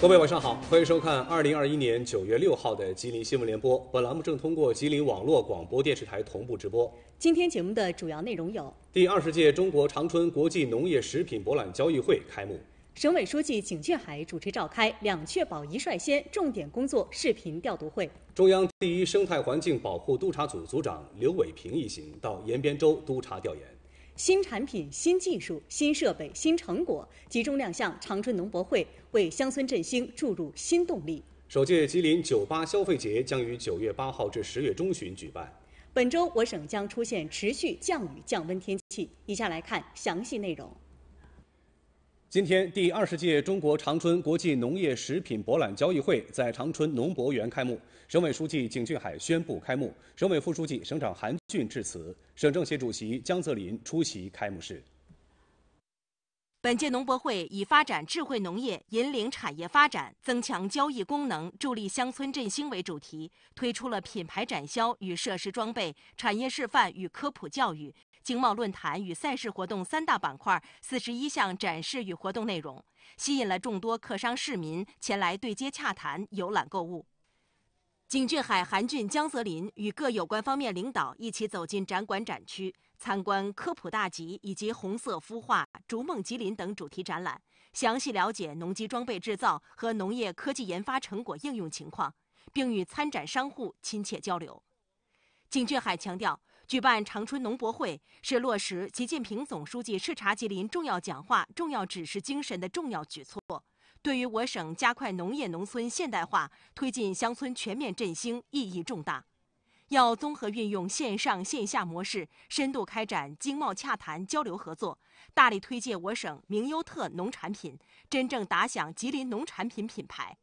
各位晚上好，欢迎收看二零二一年九月六号的吉林新闻联播。本栏目正通过吉林网络广播电视台同步直播。今天节目的主要内容有：第二十届中国长春国际农业食品博览交易会开幕；省委书记景俊海主持召开“两确保一率先”重点工作视频调度会；中央第一生态环境保护督察组组长刘伟平一行到延边州督察调研。新产品、新技术、新设备、新成果集中亮相长春农博会，为乡村振兴注入新动力。首届吉林酒吧消费节将于九月八号至十月中旬举办。本周我省将出现持续降雨、降温天气，以下来看详细内容。今天，第二十届中国长春国际农业食品博览交易会在长春农博园开幕。省委书记景俊海宣布开幕，省委副书记、省长韩俊致辞，省政协主席江泽林出席开幕式。本届农博会以“发展智慧农业，引领产业发展，增强交易功能，助力乡村振兴”为主题，推出了品牌展销与设施装备、产业示范与科普教育。经贸论坛与赛事活动三大板块，四十一项展示与活动内容，吸引了众多客商、市民前来对接洽谈、游览购物。景俊海、韩俊、江泽林与各有关方面领导一起走进展馆展区，参观科普大集以及“红色孵化、逐梦吉林”等主题展览，详细了解农机装备制造和农业科技研发成果应用情况，并与参展商户亲切交流。景俊海强调。举办长春农博会是落实习近平总书记视察吉林重要讲话、重要指示精神的重要举措，对于我省加快农业农村现代化、推进乡村全面振兴意义重大。要综合运用线上线下模式，深度开展经贸洽谈交流合作，大力推介我省名优特农产品，真正打响吉林农产品品牌。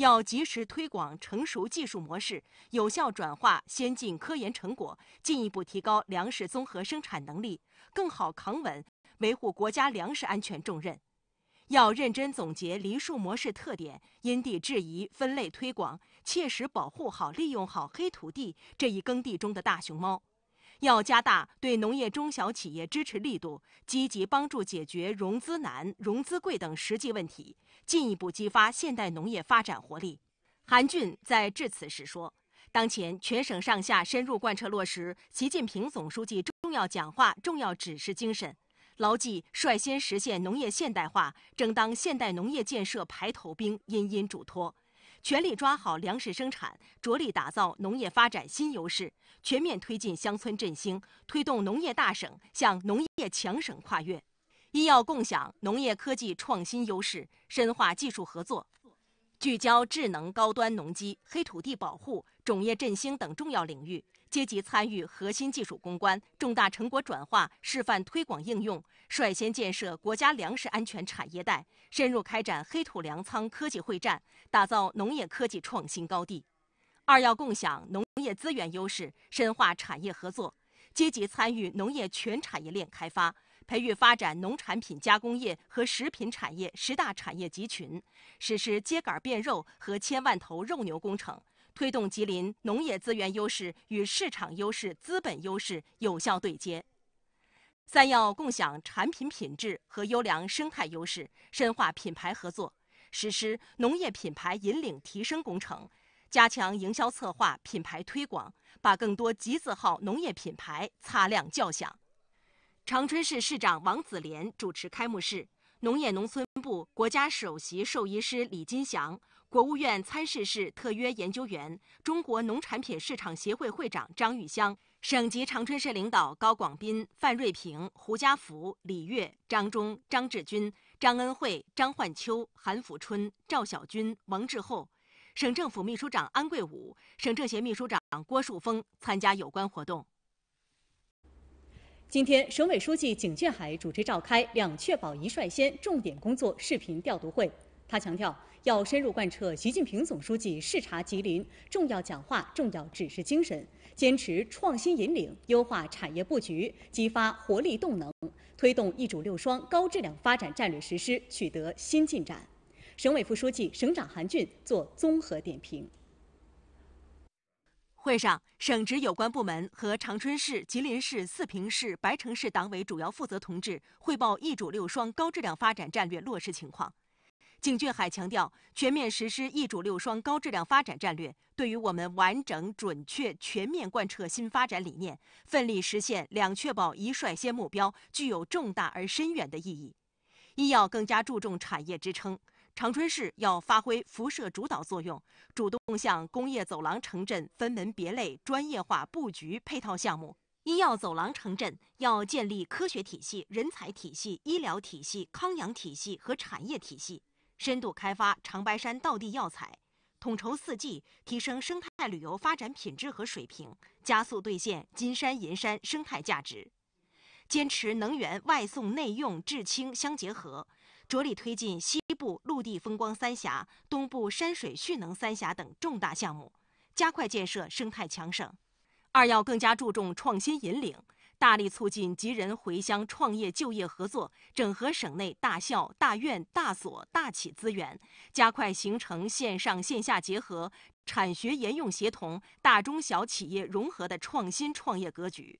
要及时推广成熟技术模式，有效转化先进科研成果，进一步提高粮食综合生产能力，更好扛稳维护国家粮食安全重任。要认真总结梨树模式特点，因地制宜分类推广，切实保护好、利用好黑土地这一耕地中的大熊猫。要加大对农业中小企业支持力度，积极帮助解决融资难、融资贵等实际问题，进一步激发现代农业发展活力。韩俊在致辞时说，当前全省上下深入贯彻落实习近平总书记重要讲话、重要指示精神，牢记率先实现农业现代化、争当现代农业建设排头兵殷殷嘱托。全力抓好粮食生产，着力打造农业发展新优势，全面推进乡村振兴，推动农业大省向农业强省跨越。一要共享农业科技创新优势，深化技术合作，聚焦智能高端农机、黑土地保护、种业振兴等重要领域。积极参与核心技术攻关、重大成果转化、示范推广应用，率先建设国家粮食安全产业带，深入开展黑土粮仓科技会战，打造农业科技创新高地。二要共享农业资源优势，深化产业合作，积极参与农业全产业链开发，培育发展农产品加工业和食品产业十大产业集群，实施秸秆变肉和千万头肉牛工程。推动吉林农业资源优势与市场优势、资本优势有效对接。三要共享产品品质和优良生态优势，深化品牌合作，实施农业品牌引领提升工程，加强营销策划、品牌推广，把更多集字号农业品牌擦亮、叫响。长春市市长王子联主持开幕式，农业农村部国家首席兽医师李金祥。国务院参事室特约研究员、中国农产品市场协会会长张玉香，省级长春市领导高广斌、范瑞平、胡家福、李跃、张忠、张志军、张恩惠、张焕秋、韩福春、赵小军、王志厚，省政府秘书长安贵武，省政协秘书长郭树峰参加有关活动。今天，省委书记景俊海主持召开“两确保一率先”重点工作视频调度会。他强调，要深入贯彻习近平总书记视察吉林重要讲话重要指示精神，坚持创新引领，优化产业布局，激发活力动能，推动“一主六双”高质量发展战略实施取得新进展。省委副书记、省长韩俊作综合点评。会上，省直有关部门和长春市、吉林市、四平市、白城市党委主要负责同志汇报“一主六双”高质量发展战略落实情况。景俊海强调，全面实施“一主六双”高质量发展战略，对于我们完整、准确、全面贯彻新发展理念，奋力实现“两确保一率先”目标，具有重大而深远的意义。一要更加注重产业支撑，长春市要发挥辐射主导作用，主动向工业走廊城镇分门别类专业化布局配套项目。医药走廊城镇要建立科学体系、人才体系、医疗体系、康养体系和产业体系。深度开发长白山道地药材，统筹四季，提升生态旅游发展品质和水平，加速兑现金山银山生态价值。坚持能源外送内用、治清相结合，着力推进西部陆地风光三峡、东部山水蓄能三峡等重大项目，加快建设生态强省。二要更加注重创新引领。大力促进吉人回乡创业就业合作，整合省内大校、大院、大所、大企资源，加快形成线上线下结合、产学研用协同、大中小企业融合的创新创业格局。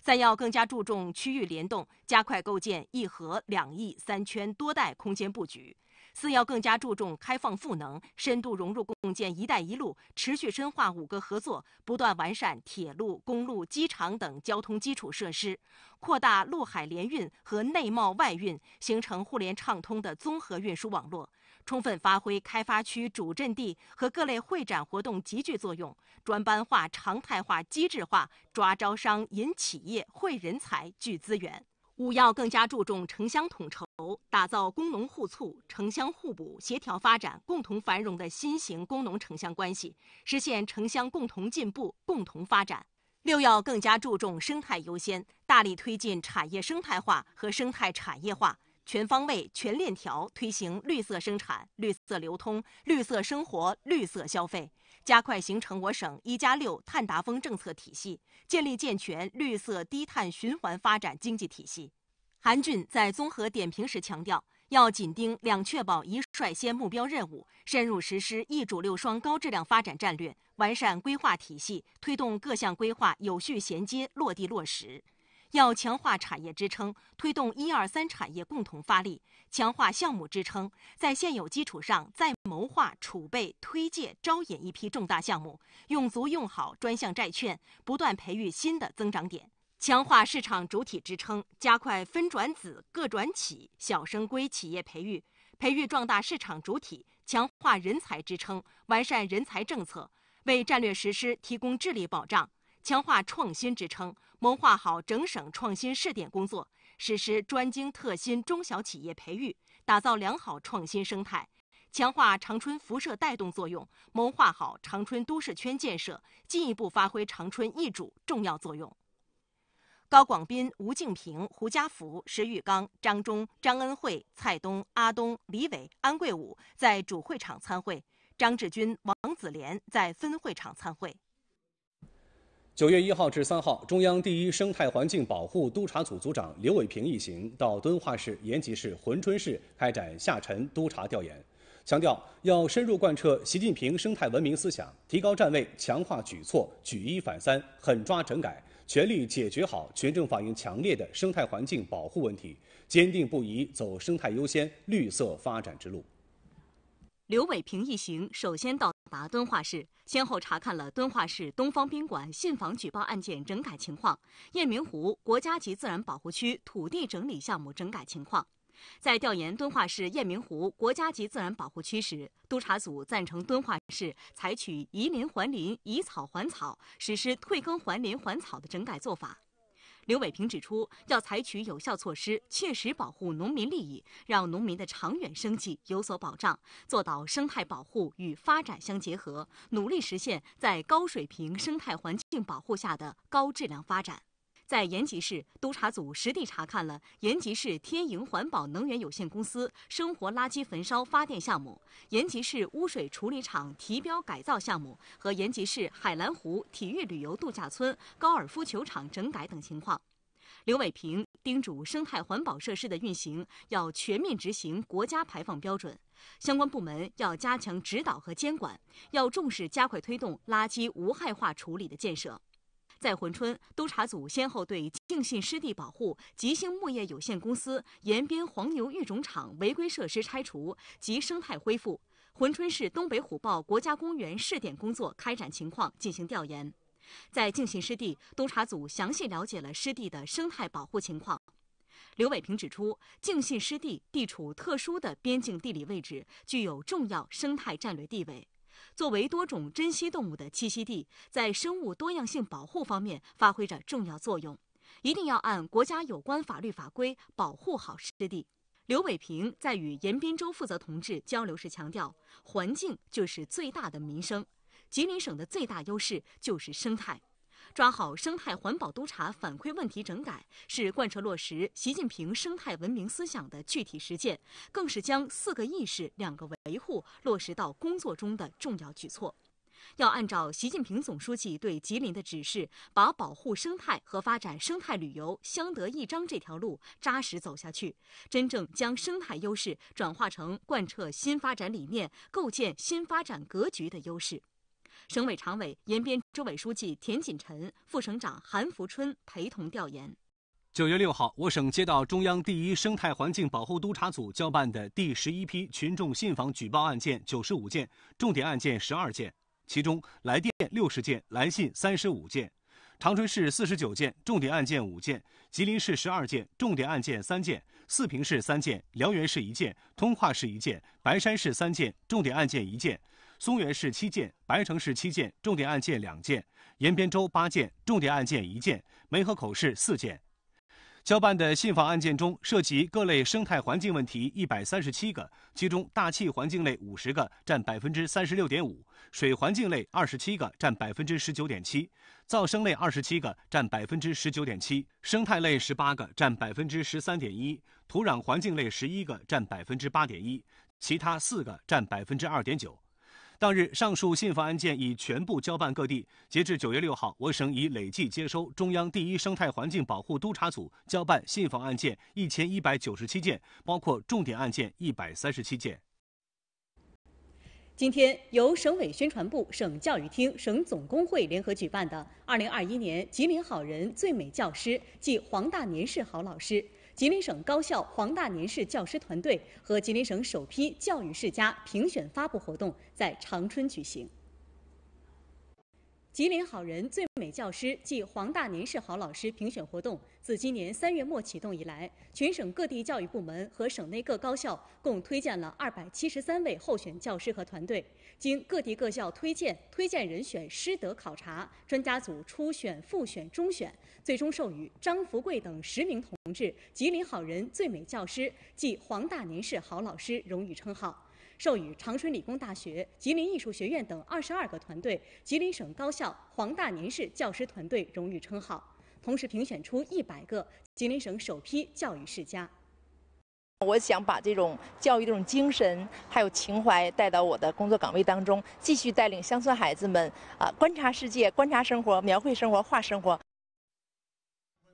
三要更加注重区域联动，加快构建一核两翼三圈多带空间布局。四要更加注重开放赋能，深度融入共建“一带一路”，持续深化五个合作，不断完善铁路、公路、机场等交通基础设施，扩大陆海联运和内贸外运，形成互联畅通的综合运输网络，充分发挥开发区主阵地和各类会展活动集聚作用，专班化、常态化、机制化抓招商、引企业、汇人才、聚资源。五要更加注重城乡统筹，打造工农互促、城乡互补、协调发展、共同繁荣的新型工农城乡关系，实现城乡共同进步、共同发展。六要更加注重生态优先，大力推进产业生态化和生态产业化，全方位、全链条推行绿色生产、绿色流通、绿色生活、绿色消费。加快形成我省“一加六”碳达峰政策体系，建立健全绿色低碳循环发展经济体系。韩俊在综合点评时强调，要紧盯“两确保一率先”目标任务，深入实施“一主六双”高质量发展战略，完善规划体系，推动各项规划有序衔接、落地落实。要强化产业支撑，推动一二三产业共同发力；强化项目支撑，在现有基础上再谋划储备、推介、招引一批重大项目，用足用好专项债券，不断培育新的增长点；强化市场主体支撑，加快分转子、各转企、小升规企业培育，培育壮大市场主体；强化人才支撑，完善人才政策，为战略实施提供智力保障；强化创新支撑。谋划好整省创新试点工作，实施专精特新中小企业培育，打造良好创新生态，强化长春辐射带动作用，谋划好长春都市圈建设，进一步发挥长春一主重要作用。高广斌、吴敬平、胡家福、石玉刚、张忠、张恩惠、蔡东、阿东、李伟、安贵武在主会场参会，张志军、王子莲在分会场参会。九月一号至三号，中央第一生态环境保护督察组组长刘伟平一行到敦化市、延吉市、珲春市开展下沉督查调研，强调要深入贯彻习近平生态文明思想，提高站位，强化举措，举一反三，狠抓整改，全力解决好群众反映强烈的生态环境保护问题，坚定不移走生态优先、绿色发展之路。刘伟平一行首先到。达敦化市，先后查看了敦化市东方宾馆信访举报案件整改情况、雁鸣湖国家级自然保护区土地整理项目整改情况。在调研敦化市雁鸣湖国家级自然保护区时，督查组赞成敦化市采取移林还林、以草还草，实施退耕还林还草的整改做法。刘伟平指出，要采取有效措施，切实保护农民利益，让农民的长远生计有所保障，做到生态保护与发展相结合，努力实现在高水平生态环境保护下的高质量发展。在延吉市督查组实地查看了延吉市天盈环保能源有限公司生活垃圾焚烧发电项目、延吉市污水处理厂提标改造项目和延吉市海蓝湖体育旅游度假村高尔夫球场整改等情况。刘伟平叮嘱，生态环保设施的运行要全面执行国家排放标准，相关部门要加强指导和监管，要重视加快推动垃圾无害化处理的建设。在珲春，督查组先后对静信湿地保护、吉兴木业有限公司、延边黄牛育种场违规设施拆除及生态恢复、珲春市东北虎豹国家公园试点工作开展情况进行调研。在静信湿地，督查组详细了解了湿地的生态保护情况。刘伟平指出，静信湿地地处特殊的边境地理位置，具有重要生态战略地位。作为多种珍稀动物的栖息地，在生物多样性保护方面发挥着重要作用。一定要按国家有关法律法规保护好湿地。刘伟平在与延边州负责同志交流时强调，环境就是最大的民生，吉林省的最大优势就是生态。抓好生态环保督查反馈问题整改，是贯彻落实习近平生态文明思想的具体实践，更是将“四个意识”“两个维护”落实到工作中的重要举措。要按照习近平总书记对吉林的指示，把保护生态和发展生态旅游相得益彰这条路扎实走下去，真正将生态优势转化成贯彻新发展理念、构建新发展格局的优势。省委常委、延边州委书记田锦臣，副省长韩福春陪同调研。九月六号，我省接到中央第一生态环境保护督察组交办的第十一批群众信访举报案件九十五件，重点案件十二件，其中来电六十件，来信三十五件。长春市四十九件，重点案件五件；吉林市十二件，重点案件三件；四平市三件，辽源市一件，通化市一件，白山市三件，重点案件一件。松原市七件，白城市七件，重点案件两件，延边州八件，重点案件一件，梅河口市四件。交办的信访案件中，涉及各类生态环境问题一百三十七个，其中大气环境类五十个，占百分之三十六点五；水环境类二十七个，占百分之十九点七；噪声类二十七个，占百分之十九点七；生态类十八个，占百分之十三点一；土壤环境类十一个，占百分之八点一；其他四个，占百分之二点九。当日，上述信访案件已全部交办各地。截至九月六号，我省已累计接收中央第一生态环境保护督察组交办信访案件一千一百九十七件，包括重点案件一百三十七件。今天由省委宣传部、省教育厅、省总工会联合举办的“二零二一年吉林好人、最美教师暨黄大年式好老师”。吉林省高校黄大年式教师团队和吉林省首批教育世家评选发布活动在长春举行。吉林好人最美教师暨黄大年式好老师评选活动自今年三月末启动以来，全省各地教育部门和省内各高校共推荐了二百七十三位候选教师和团队。经各地各校推荐、推荐人选师德考察、专家组初选、复选、中选，最终授予张福贵等十名同志“吉林好人最美教师暨黄大年式好老师”荣誉称号。授予长春理工大学、吉林艺术学院等二十二个团队、吉林省高校黄大年式教师团队荣誉称号，同时评选出一百个吉林省首批教育世家。我想把这种教育这种精神，还有情怀带到我的工作岗位当中，继续带领乡村孩子们啊，观察世界，观察生活，描绘生活，画生活。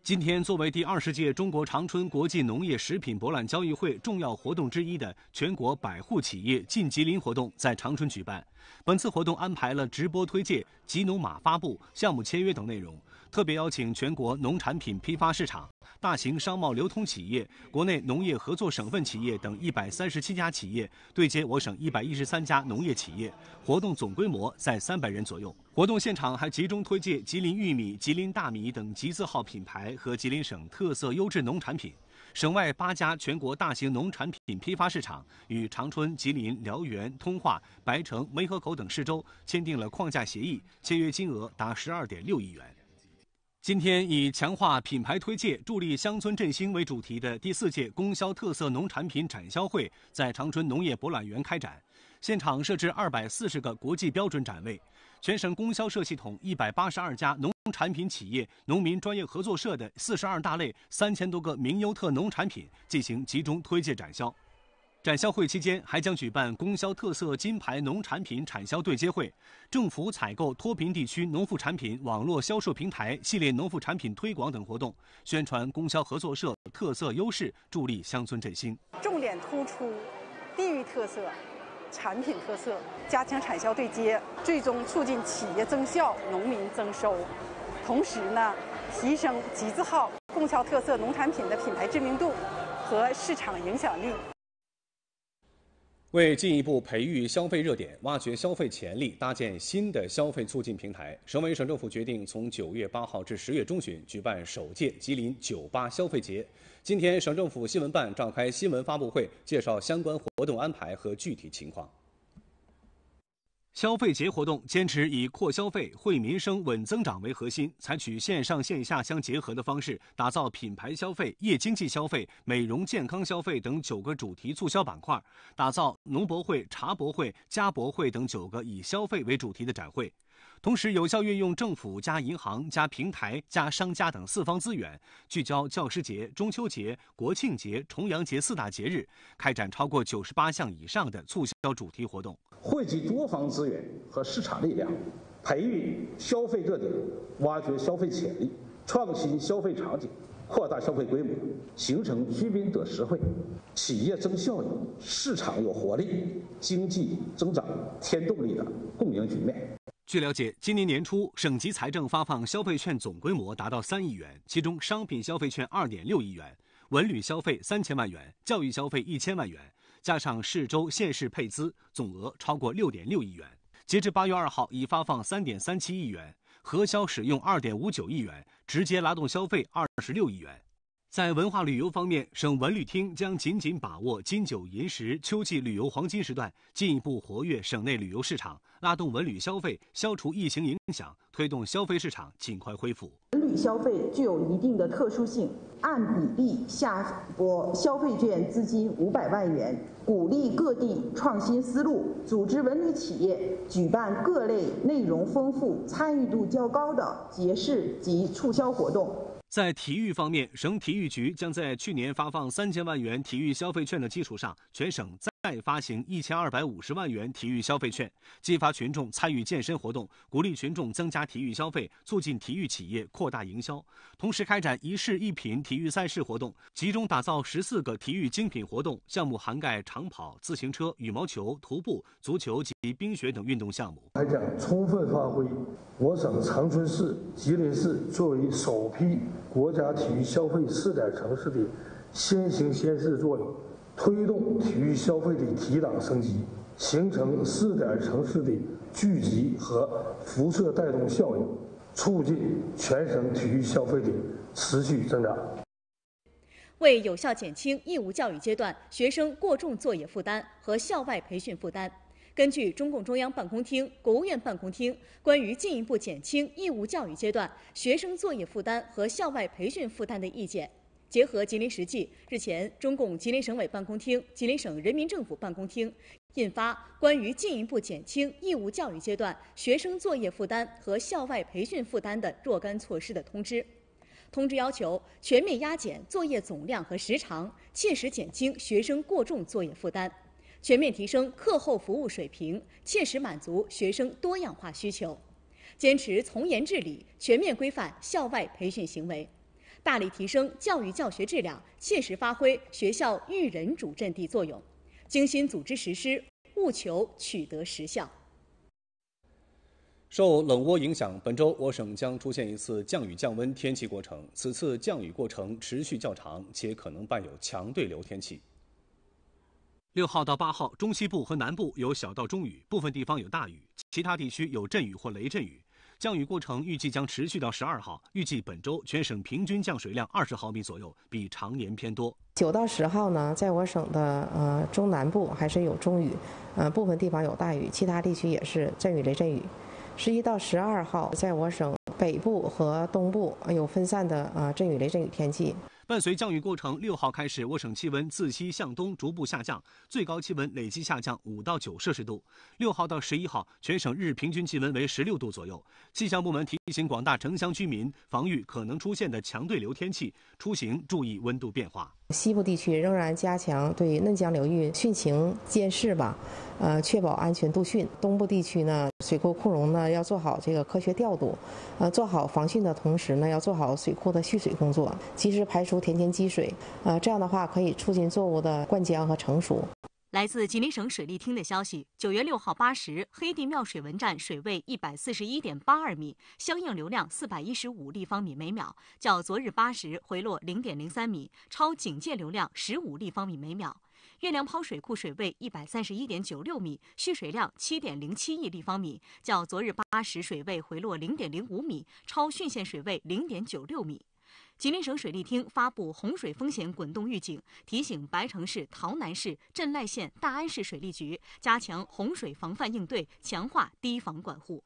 今天，作为第二十届中国长春国际农业食品博览交易会重要活动之一的全国百户企业进吉林活动，在长春举办。本次活动安排了直播推介、吉农码发布、项目签约等内容。特别邀请全国农产品批发市场、大型商贸流通企业、国内农业合作省份企业等一百三十七家企业对接我省一百一十三家农业企业，活动总规模在三百人左右。活动现场还集中推介吉林玉米、吉林大米等集字号品牌和吉林省特色优质农产品。省外八家全国大型农产品批发市场与长春、吉林、辽源、通化、白城、梅河口等市州签订了框架协议，签约金额达十二点六亿元。今天以强化品牌推介、助力乡村振兴为主题的第四届供销特色农产品展销会在长春农业博览园开展，现场设置二百四十个国际标准展位，全省供销社系统一百八十二家农产品企业、农民专业合作社的四十二大类三千多个名优特农产品进行集中推介展销。展销会期间还将举办供销特色金牌农产品产销对接会、政府采购脱贫地区农副产品网络销售平台系列农副产品推广等活动，宣传供销合作社特色优势，助力乡村振兴。重点突出地域特色、产品特色，加强产销对接，最终促进企业增效、农民增收。同时呢，提升集字号供销特色农产品的品牌知名度和市场影响力。为进一步培育消费热点、挖掘消费潜力、搭建新的消费促进平台，省委省政府决定从九月八号至十月中旬举办首届吉林酒吧消费节。今天，省政府新闻办召开新闻发布会，介绍相关活动安排和具体情况。消费节活动坚持以扩消费、惠民生、稳增长为核心，采取线上线下相结合的方式，打造品牌消费、夜经济消费、美容健康消费等九个主题促销板块，打造农博会、茶博会、家博会等九个以消费为主题的展会。同时，有效运用政府加银行加平台加商家等四方资源，聚焦教师节、中秋节、国庆节、重阳节四大节日，开展超过九十八项以上的促销主题活动，汇集多方资源和市场力量，培育消费热点，挖掘消费潜力，创新消费场景，扩大消费规模，形成居民得实惠、企业增效益、市场有活力、经济增长添动力的共赢局面。据了解，今年年初省级财政发放消费券总规模达到三亿元，其中商品消费券二点六亿元，文旅消费三千万元，教育消费一千万元，加上市州、县市配资，总额超过六点六亿元。截至八月二号，已发放三点三七亿元，核销使用二点五九亿元，直接拉动消费二十六亿元。在文化旅游方面，省文旅厅将紧紧把握金九银十秋季旅游黄金时段，进一步活跃省内旅游市场，拉动文旅消费，消除疫情影响，推动消费市场尽快恢复。文旅消费具有一定的特殊性，按比例下拨消费券资金五百万元，鼓励各地创新思路，组织文旅企业举办各类内容丰富、参与度较高的节事及促销活动。在体育方面，省体育局将在去年发放三千万元体育消费券的基础上，全省再。再发行一千二百五十万元体育消费券，激发群众参与健身活动，鼓励群众增加体育消费，促进体育企业扩大营销。同时开展一市一品体育赛事活动，集中打造十四个体育精品活动项目，涵盖长跑、自行车、羽毛球、徒步、足球及冰雪等运动项目。来讲，充分发挥我省长春市、吉林市作为首批国家体育消费试点城市的先行先试作用。推动体育消费的提档升级，形成试点城市的聚集和辐射带动效应，促进全省体育消费的持续增长。为有效减轻义务教育阶段学生过重作业负担和校外培训负担，根据中共中央办公厅、国务院办公厅关于进一步减轻义务教育阶段学生作业负担和校外培训负担的意见。结合吉林实际，日前，中共吉林省委办公厅、吉林省人民政府办公厅印发《关于进一步减轻义务教育阶段学生作业负担和校外培训负担的若干措施的通知》。通知要求全面压减作业总量和时长，切实减轻学生过重作业负担；全面提升课后服务水平，切实满足学生多样化需求；坚持从严治理，全面规范校外培训行为。大力提升教育教学质量，切实发挥学校育人主阵地作用，精心组织实施，务求取得实效。受冷涡影响，本周我省将出现一次降雨降温天气过程。此次降雨过程持续较长，且可能伴有强对流天气。六号到八号，中西部和南部有小到中雨，部分地方有大雨，其他地区有阵雨或雷阵雨。降雨过程预计将持续到十二号。预计本周全省平均降水量二十毫米左右，比常年偏多。九到十号呢，在我省的呃中南部还是有中雨，呃部分地方有大雨，其他地区也是阵雨、雷阵雨。十一到十二号，在我省北部和东部有分散的呃阵雨、雷阵雨天气。伴随降雨过程，六号开始，我省气温自西向东逐步下降，最高气温累计下降五到九摄氏度。六号到十一号，全省日平均气温为十六度左右。气象部门提醒广大城乡居民，防御可能出现的强对流天气，出行注意温度变化。西部地区仍然加强对嫩江流域汛情监视吧，呃，确保安全度汛。东部地区呢，水库库容呢，要做好这个科学调度，呃，做好防汛的同时呢，要做好水库的蓄水工作，及时排除田间积水，呃，这样的话可以促进作物的灌浆和成熟。来自吉林省水利厅的消息，九月六号八时，黑地庙水文站水位一百四十一点八二米，相应流量四百一十五立方米每秒，较昨日八时回落零点零三米，超警戒流量十五立方米每秒。月亮泡水库水位一百三十一点九六米，蓄水量七点零七亿立方米，较昨日八时水位回落零点零五米，超汛限水位零点九六米。吉林省水利厅发布洪水风险滚动预警，提醒白城市、洮南市、镇赉县、大安市水利局加强洪水防范应对，强化堤防管护。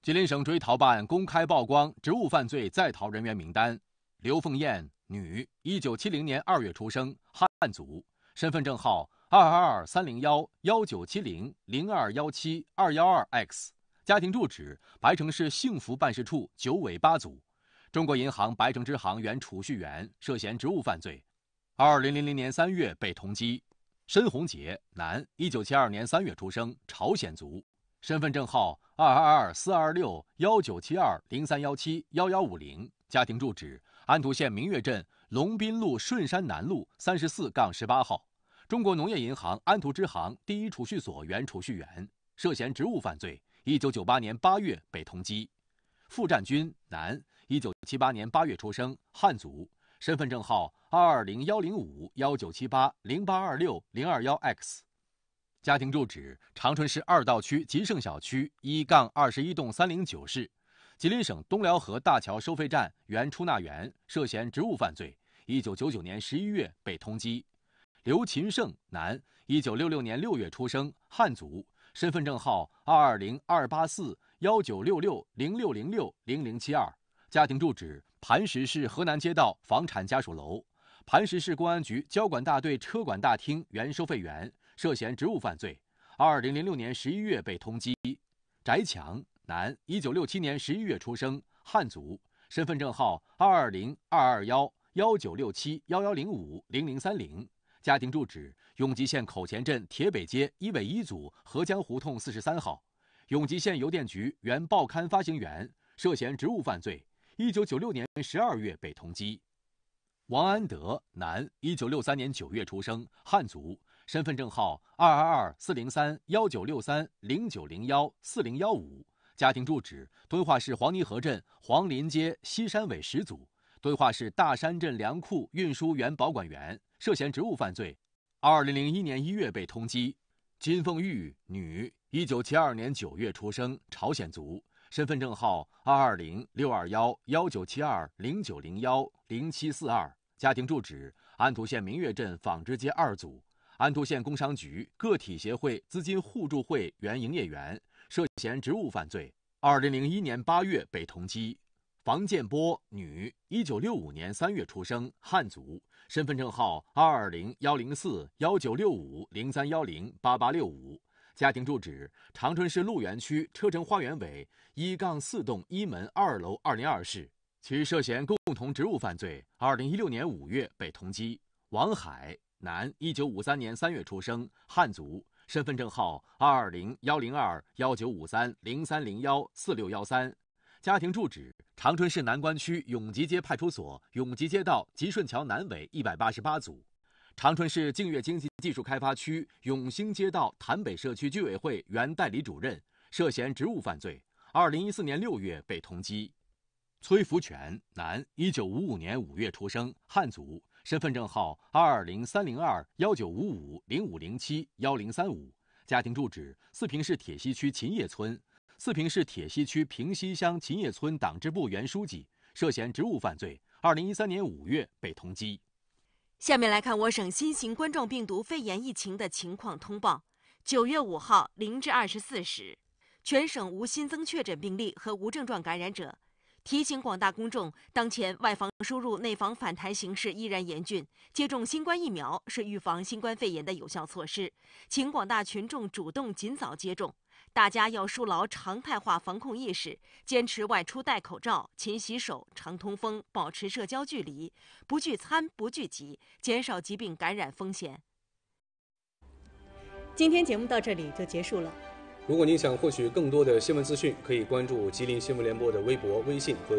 吉林省追逃办公开曝光职务犯罪在逃人员名单：刘凤艳，女，一九七零年二月出生，汉族，身份证号二二二三零幺幺九七零零二幺七二幺二 X，家庭住址白城市幸福办事处九尾八组。中国银行白城支行原储蓄员涉嫌职务犯罪，二零零零年三月被通缉。申洪杰，男，一九七二年三月出生，朝鲜族，身份证号二二二四二六幺九七二零三幺七幺幺五零，家庭住址安图县明月镇龙滨路顺山南路三十四杠十八号。中国农业银行安图支行第一储蓄所原储蓄员涉嫌职务犯罪，一九九八年八月被通缉。付占军，男。一九七八年八月出生，汉族，身份证号二二零幺零五幺九七八零八二六零二幺 X，家庭住址长春市二道区吉盛小区一杠二十一栋三零九室，吉林省东辽河大桥收费站原出纳员，涉嫌职务犯罪，一九九九年十一月被通缉。刘勤胜，男，一九六六年六月出生，汉族，身份证号二二零二八四幺九六六零六零六零零七二。家庭住址：磐石市河南街道房产家属楼，磐石市公安局交管大队车管大厅原收费员，涉嫌职务犯罪，二零零六年十一月被通缉。翟强，男，一九六七年十一月出生，汉族，身份证号二二零二二幺幺九六七幺幺零五零零三零，家庭住址：永吉县口前镇铁北街一尾一组合江胡同四十三号，永吉县邮电局原报刊发行员，涉嫌职务犯罪。一九九六年十二月被通缉，王安德，男，一九六三年九月出生，汉族，身份证号二二二四零三幺九六三零九零幺四零幺五，家庭住址敦化市黄泥河镇黄林街西山尾十组，敦化市大山镇粮库运输员保管员，涉嫌职务犯罪。二零零一年一月被通缉，金凤玉，女，一九七二年九月出生，朝鲜族。身份证号二二零六二幺幺九七二零九零幺零七四二，家庭住址安图县明月镇纺织街二组，安图县工商局个体协会资金互助会原营业员，涉嫌职务犯罪，二零零一年八月被通缉。房建波，女，一九六五年三月出生，汉族，身份证号二二零幺零四幺九六五零三幺零八八六五。家庭住址：长春市鹿园区车城花园委一杠四栋一门二楼二零二室。其涉嫌共同职务犯罪，二零一六年五月被通缉。王海，男，一九五三年三月出生，汉族，身份证号二二零幺零二幺九五三零三零幺四六幺三。家庭住址：长春市南关区永吉街派出所永吉街道吉顺桥南委一百八十八组。长春市净月经济技术开发区永兴街道潭北社区居委会原代理主任涉嫌职务犯罪，二零一四年六月被通缉。崔福全，男，一九五五年五月出生，汉族，身份证号二二零三零二幺九五五零五零七幺零三五，家庭住址四平市铁西区秦业村。四平市铁西区平西乡秦业村党支部原书记涉嫌职务犯罪，二零一三年五月被通缉。下面来看我省新型冠状病毒肺炎疫情的情况通报。九月五号零至二十四时，全省无新增确诊病例和无症状感染者。提醒广大公众，当前外防输入、内防反弹形势依然严峻，接种新冠疫苗是预防新冠肺炎的有效措施，请广大群众主动尽早接种。大家要树牢常态化防控意识，坚持外出戴口罩、勤洗手、常通风，保持社交距离，不聚餐、不聚集，减少疾病感染风险。今天节目到这里就结束了。如果您想获取更多的新闻资讯，可以关注吉林新闻联播的微博、微信和。